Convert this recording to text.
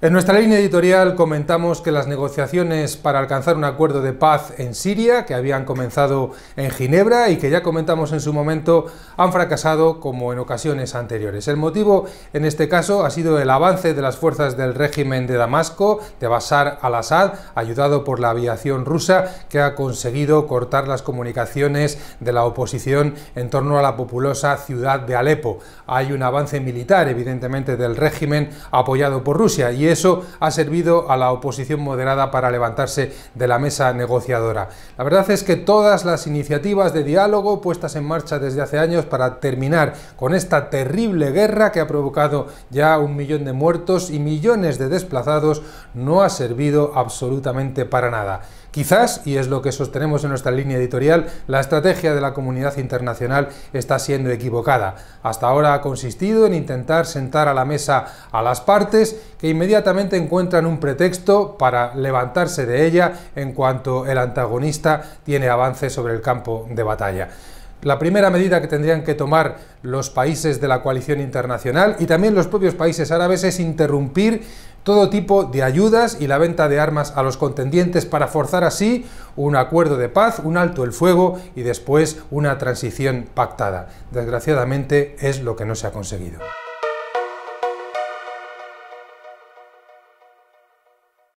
En nuestra línea editorial comentamos que las negociaciones para alcanzar un acuerdo de paz en Siria, que habían comenzado en Ginebra y que ya comentamos en su momento, han fracasado como en ocasiones anteriores. El motivo en este caso ha sido el avance de las fuerzas del régimen de Damasco, de Bashar al-Assad, ayudado por la aviación rusa, que ha conseguido cortar las comunicaciones de la oposición en torno a la populosa ciudad de Alepo. Hay un avance militar, evidentemente, del régimen apoyado por Rusia y eso ha servido a la oposición moderada para levantarse de la mesa negociadora. La verdad es que todas las iniciativas de diálogo puestas en marcha desde hace años para terminar con esta terrible guerra que ha provocado ya un millón de muertos y millones de desplazados no ha servido absolutamente para nada. Quizás, y es lo que sostenemos en nuestra línea editorial, la estrategia de la comunidad internacional está siendo equivocada. Hasta ahora ha consistido en intentar sentar a la mesa a las partes que inmediatamente inmediatamente encuentran un pretexto para levantarse de ella en cuanto el antagonista tiene avance sobre el campo de batalla. La primera medida que tendrían que tomar los países de la coalición internacional y también los propios países árabes es interrumpir todo tipo de ayudas y la venta de armas a los contendientes para forzar así un acuerdo de paz, un alto el fuego y después una transición pactada. Desgraciadamente es lo que no se ha conseguido.